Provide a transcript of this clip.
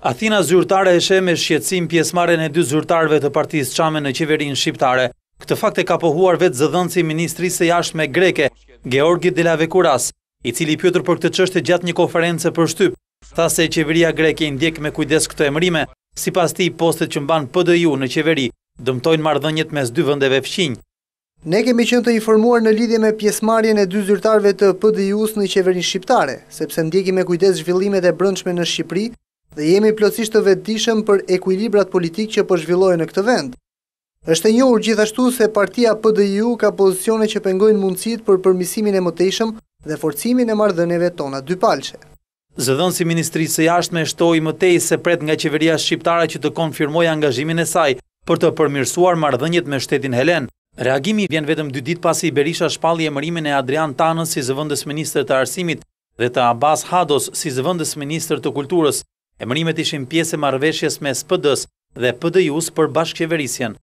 Athina zyrtare e me shqetsim pjesmare e dy zyrtarve të partijës qame në qeverin shqiptare. Këtë fakte ka pohuar vetë zëdhënësi ministrisë e jashtë me greke, Georgi de i cili pjotër për këtë qështë gjatë një konference për shtyp, tha se qeveria greke indjek me kujdes këtë emrime, si pas ti postet që mban pëdëju në qeveri, dëmtojnë mardhënjet mes dy vëndeve fqinjë, Ne kemi qënë të informuar në lidhje me pjesmarjen e dy zyrtarve të PDI-us në qeverin shqiptare, sepse ndjeki me kujdes zhvillimet e brëndshme në Shqipëri dhe jemi plotësisht të vetëdishëm për ekuilibrat politik që përshvillojë po në këtë vend. Êshtë njohur gjithashtu se partia PDIU ka pozicione që pengojnë mundësit për përmisimin e mëtejshëm dhe forcimin e mardhëneve tona dy palqe. Zëdhën si Ministrisë së jashtë me shtoj mëtej se pret nga qeveria shqiptare që të konfirmoj angazhimin e saj për të përmirsuar mardhënjit me shtetin Helen. Reagimi vjen vetëm dy dit pasi Berisha shpalli e mërimin e Adrian Tanës si zëvëndës minister të arsimit dhe të Abbas Hados si zëvëndës minister të kulturës. E mërimet ishim pjesë e marveshjes me SPD-s dhe PDJ-us për bashkëqeverisjen.